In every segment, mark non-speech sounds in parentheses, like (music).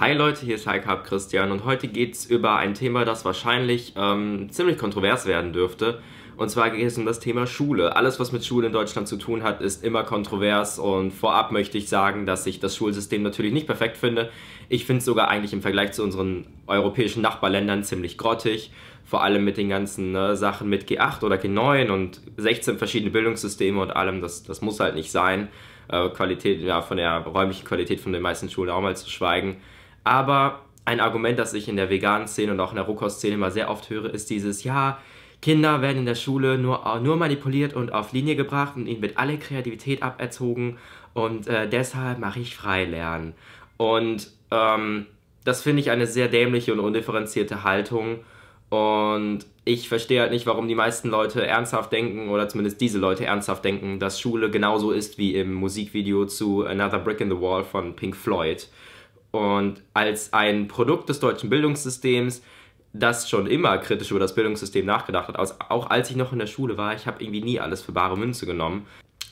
Hi Leute, hier ist Highcarb Christian und heute geht es über ein Thema, das wahrscheinlich ähm, ziemlich kontrovers werden dürfte. Und zwar geht es um das Thema Schule. Alles, was mit Schule in Deutschland zu tun hat, ist immer kontrovers und vorab möchte ich sagen, dass ich das Schulsystem natürlich nicht perfekt finde. Ich finde es sogar eigentlich im Vergleich zu unseren europäischen Nachbarländern ziemlich grottig. Vor allem mit den ganzen ne, Sachen mit G8 oder G9 und 16 verschiedene Bildungssysteme und allem. Das, das muss halt nicht sein. Äh, Qualität, ja, von der räumlichen Qualität von den meisten Schulen auch mal zu schweigen. Aber ein Argument, das ich in der veganen Szene und auch in der Rohkost-Szene immer sehr oft höre, ist dieses, ja, Kinder werden in der Schule nur, nur manipuliert und auf Linie gebracht und ihnen wird alle Kreativität aberzogen und äh, deshalb mache ich Freilernen. Und ähm, das finde ich eine sehr dämliche und undifferenzierte Haltung und ich verstehe halt nicht, warum die meisten Leute ernsthaft denken oder zumindest diese Leute ernsthaft denken, dass Schule genauso ist wie im Musikvideo zu Another Brick in the Wall von Pink Floyd und als ein Produkt des deutschen Bildungssystems, das schon immer kritisch über das Bildungssystem nachgedacht hat, auch als ich noch in der Schule war, ich habe irgendwie nie alles für bare Münze genommen,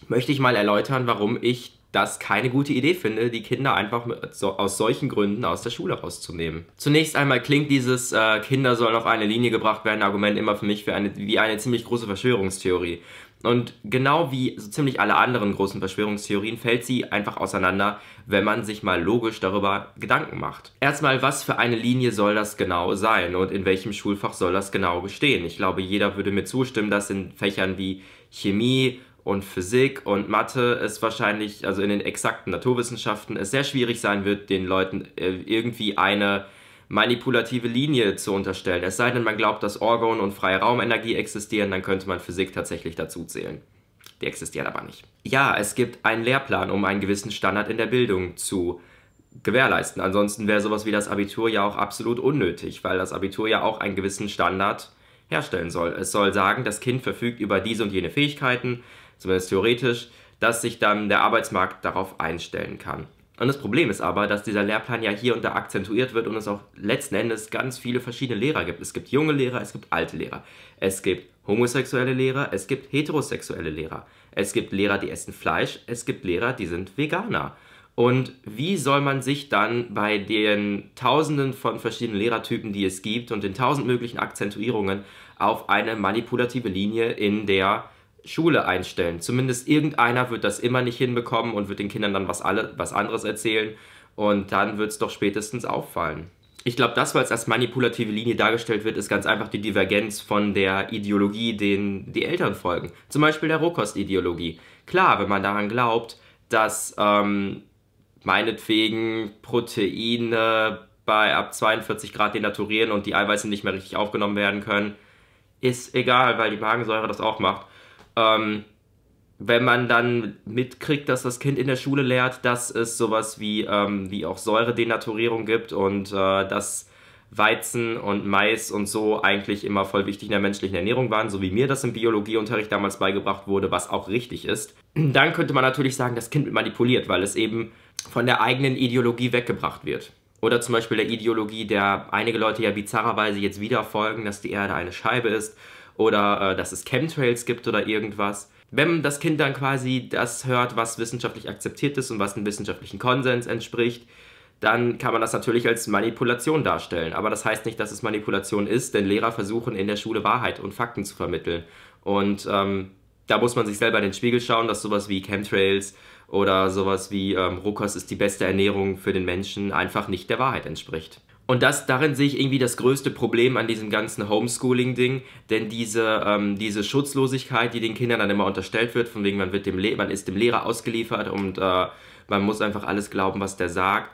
möchte ich mal erläutern, warum ich das keine gute Idee finde, die Kinder einfach so, aus solchen Gründen aus der Schule rauszunehmen. Zunächst einmal klingt dieses äh, Kinder sollen auf eine Linie gebracht werden Argument immer für mich für eine, wie eine ziemlich große Verschwörungstheorie. Und genau wie so ziemlich alle anderen großen Verschwörungstheorien fällt sie einfach auseinander, wenn man sich mal logisch darüber Gedanken macht. Erstmal, was für eine Linie soll das genau sein und in welchem Schulfach soll das genau bestehen? Ich glaube, jeder würde mir zustimmen, dass in Fächern wie Chemie und Physik und Mathe es wahrscheinlich, also in den exakten Naturwissenschaften, es sehr schwierig sein wird, den Leuten äh, irgendwie eine manipulative Linie zu unterstellen. Es sei denn, man glaubt, dass Orgon und freie Raumenergie existieren, dann könnte man Physik tatsächlich dazu zählen. Die existieren aber nicht. Ja, es gibt einen Lehrplan, um einen gewissen Standard in der Bildung zu gewährleisten. Ansonsten wäre sowas wie das Abitur ja auch absolut unnötig, weil das Abitur ja auch einen gewissen Standard herstellen soll. Es soll sagen, das Kind verfügt über diese und jene Fähigkeiten, zumindest theoretisch, dass sich dann der Arbeitsmarkt darauf einstellen kann. Und das Problem ist aber, dass dieser Lehrplan ja hier und da akzentuiert wird und es auch letzten Endes ganz viele verschiedene Lehrer gibt. Es gibt junge Lehrer, es gibt alte Lehrer, es gibt homosexuelle Lehrer, es gibt heterosexuelle Lehrer, es gibt Lehrer, die essen Fleisch, es gibt Lehrer, die sind Veganer. Und wie soll man sich dann bei den Tausenden von verschiedenen Lehrertypen, die es gibt und den tausend möglichen Akzentuierungen auf eine manipulative Linie in der Schule einstellen. Zumindest irgendeiner wird das immer nicht hinbekommen und wird den Kindern dann was, alle, was anderes erzählen. Und dann wird es doch spätestens auffallen. Ich glaube, das, was als manipulative Linie dargestellt wird, ist ganz einfach die Divergenz von der Ideologie, den die Eltern folgen. Zum Beispiel der Rohkostideologie. Klar, wenn man daran glaubt, dass ähm, meinetwegen Proteine bei ab 42 Grad denaturieren und die Eiweiße nicht mehr richtig aufgenommen werden können, ist egal, weil die Magensäure das auch macht. Ähm, wenn man dann mitkriegt, dass das Kind in der Schule lehrt, dass es sowas wie, ähm, wie auch Säuredenaturierung gibt und äh, dass Weizen und Mais und so eigentlich immer voll wichtig in der menschlichen Ernährung waren, so wie mir das im Biologieunterricht damals beigebracht wurde, was auch richtig ist, dann könnte man natürlich sagen, das Kind wird manipuliert, weil es eben von der eigenen Ideologie weggebracht wird. Oder zum Beispiel der Ideologie, der einige Leute ja bizarrerweise jetzt wieder folgen, dass die Erde eine Scheibe ist oder äh, dass es Chemtrails gibt oder irgendwas. Wenn das Kind dann quasi das hört, was wissenschaftlich akzeptiert ist und was dem wissenschaftlichen Konsens entspricht, dann kann man das natürlich als Manipulation darstellen. Aber das heißt nicht, dass es Manipulation ist, denn Lehrer versuchen in der Schule Wahrheit und Fakten zu vermitteln. Und ähm, da muss man sich selber in den Spiegel schauen, dass sowas wie Chemtrails oder sowas wie ähm, Rohkost ist die beste Ernährung für den Menschen einfach nicht der Wahrheit entspricht. Und das, darin sehe ich irgendwie das größte Problem an diesem ganzen Homeschooling-Ding, denn diese, ähm, diese Schutzlosigkeit, die den Kindern dann immer unterstellt wird, von wegen man, wird dem Le man ist dem Lehrer ausgeliefert und äh, man muss einfach alles glauben, was der sagt,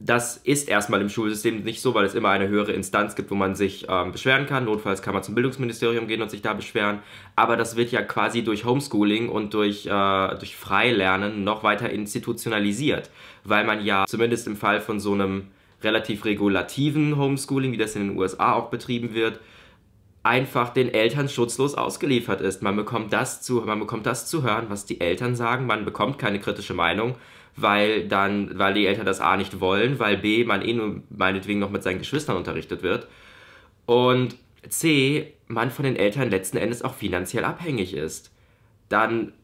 das ist erstmal im Schulsystem nicht so, weil es immer eine höhere Instanz gibt, wo man sich ähm, beschweren kann. Notfalls kann man zum Bildungsministerium gehen und sich da beschweren. Aber das wird ja quasi durch Homeschooling und durch, äh, durch Freilernen noch weiter institutionalisiert, weil man ja zumindest im Fall von so einem relativ regulativen Homeschooling, wie das in den USA auch betrieben wird, einfach den Eltern schutzlos ausgeliefert ist. Man bekommt das zu, man bekommt das zu hören, was die Eltern sagen, man bekommt keine kritische Meinung, weil dann, weil die Eltern das A nicht wollen, weil B man eh nur meinetwegen noch mit seinen Geschwistern unterrichtet wird. Und C, man von den Eltern letzten Endes auch finanziell abhängig ist. Dann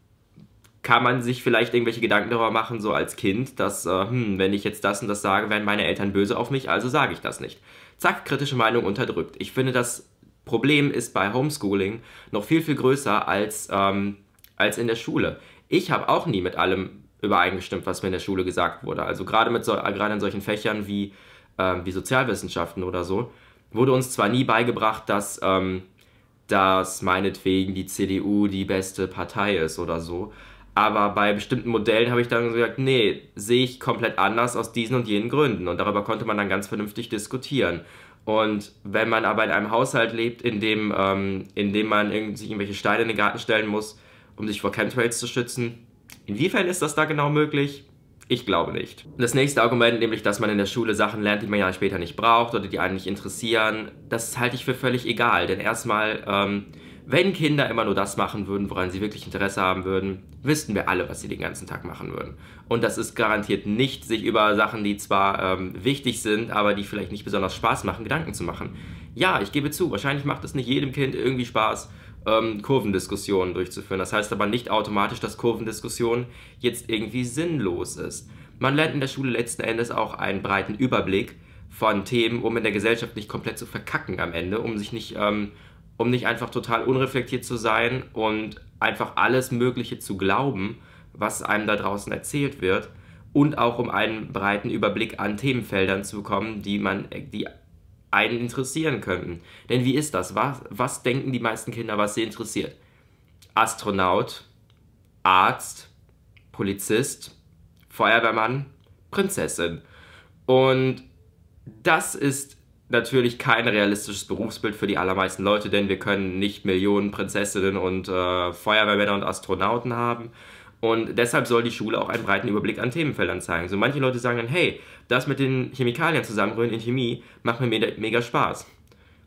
kann man sich vielleicht irgendwelche Gedanken darüber machen, so als Kind, dass, äh, hm, wenn ich jetzt das und das sage, werden meine Eltern böse auf mich, also sage ich das nicht. Zack, kritische Meinung unterdrückt. Ich finde, das Problem ist bei Homeschooling noch viel, viel größer als, ähm, als in der Schule. Ich habe auch nie mit allem übereingestimmt, was mir in der Schule gesagt wurde. Also gerade, so, äh, in solchen Fächern wie, ähm, wie Sozialwissenschaften oder so, wurde uns zwar nie beigebracht, dass, ähm, dass meinetwegen die CDU die beste Partei ist oder so, aber bei bestimmten Modellen habe ich dann gesagt, nee, sehe ich komplett anders aus diesen und jenen Gründen. Und darüber konnte man dann ganz vernünftig diskutieren. Und wenn man aber in einem Haushalt lebt, in dem, ähm, in dem man sich irgendwelche Steine in den Garten stellen muss, um sich vor Chemtrails zu schützen, inwiefern ist das da genau möglich? Ich glaube nicht. Das nächste Argument, nämlich, dass man in der Schule Sachen lernt, die man ja später nicht braucht oder die einen nicht interessieren, das halte ich für völlig egal. Denn erstmal ähm, wenn Kinder immer nur das machen würden, woran sie wirklich Interesse haben würden, wüssten wir alle, was sie den ganzen Tag machen würden. Und das ist garantiert nicht, sich über Sachen, die zwar ähm, wichtig sind, aber die vielleicht nicht besonders Spaß machen, Gedanken zu machen. Ja, ich gebe zu, wahrscheinlich macht es nicht jedem Kind irgendwie Spaß, ähm, Kurvendiskussionen durchzuführen. Das heißt aber nicht automatisch, dass Kurvendiskussion jetzt irgendwie sinnlos ist. Man lernt in der Schule letzten Endes auch einen breiten Überblick von Themen, um in der Gesellschaft nicht komplett zu verkacken am Ende, um sich nicht... Ähm, um nicht einfach total unreflektiert zu sein und einfach alles Mögliche zu glauben, was einem da draußen erzählt wird und auch um einen breiten Überblick an Themenfeldern zu bekommen, die man die einen interessieren könnten. Denn wie ist das? Was, was denken die meisten Kinder, was sie interessiert? Astronaut, Arzt, Polizist, Feuerwehrmann, Prinzessin. Und das ist natürlich kein realistisches Berufsbild für die allermeisten Leute, denn wir können nicht Millionen Prinzessinnen und äh, Feuerwehrmänner und Astronauten haben. Und deshalb soll die Schule auch einen breiten Überblick an Themenfeldern zeigen. So manche Leute sagen dann, hey, das mit den Chemikalien zusammenrühren in Chemie macht mir mega Spaß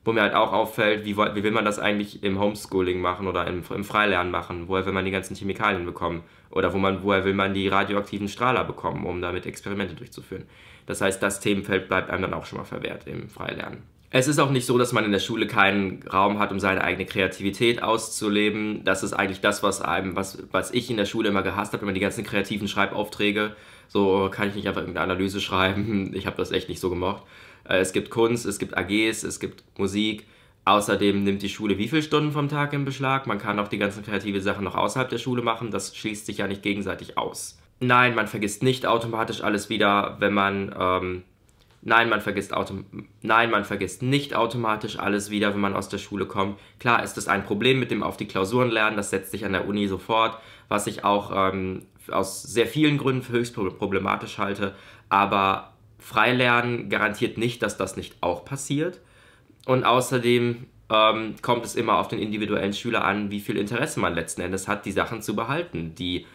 wo mir halt auch auffällt, wie, wie will man das eigentlich im Homeschooling machen oder im, im Freilernen machen? Woher will man die ganzen Chemikalien bekommen? Oder wo man, woher will man die radioaktiven Strahler bekommen, um damit Experimente durchzuführen? Das heißt, das Themenfeld bleibt einem dann auch schon mal verwehrt im Freilernen. Es ist auch nicht so, dass man in der Schule keinen Raum hat, um seine eigene Kreativität auszuleben. Das ist eigentlich das, was einem, was, was ich in der Schule immer gehasst habe, immer die ganzen kreativen Schreibaufträge. So kann ich nicht einfach irgendeine Analyse schreiben. (laughs) Ich habe das echt nicht so gemocht. Äh, es gibt Kunst, es gibt AGs, es gibt Musik. Außerdem nimmt die Schule wie viele Stunden vom Tag in Beschlag? Man kann auch die ganzen kreativen Sachen noch außerhalb der Schule machen. Das schließt sich ja nicht gegenseitig aus. Nein, man vergisst nicht automatisch alles wieder, wenn man. Ähm, nein, man vergisst autom nein, man vergisst nicht automatisch alles wieder, wenn man aus der Schule kommt. Klar ist das ein Problem mit dem auf die Klausuren lernen. Das setzt sich an der Uni sofort, was ich auch ähm, aus sehr vielen Gründen für höchst problematisch halte. Aber Freilernen garantiert nicht, dass das nicht auch passiert. Und außerdem ähm, kommt es immer auf den individuellen Schüler an, wie viel Interesse man letzten Endes hat, die Sachen zu behalten, die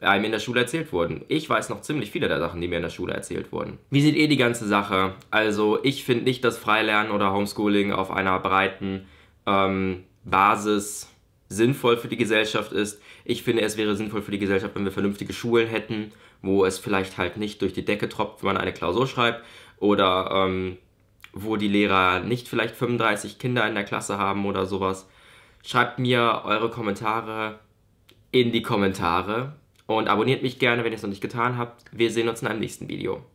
einem in der Schule erzählt wurden. Ich weiß noch ziemlich viele der Sachen, die mir in der Schule erzählt wurden. Wie sieht ihr die ganze Sache? Also ich finde nicht, dass Freilernen oder Homeschooling auf einer breiten ähm, Basis sinnvoll für die Gesellschaft ist. Ich finde, es wäre sinnvoll für die Gesellschaft, wenn wir vernünftige Schulen hätten wo es vielleicht halt nicht durch die Decke tropft, wenn man eine Klausur schreibt oder ähm, wo die Lehrer nicht vielleicht 35 Kinder in der Klasse haben oder sowas. Schreibt mir eure Kommentare in die Kommentare und abonniert mich gerne, wenn ihr es noch nicht getan habt. Wir sehen uns in einem nächsten Video.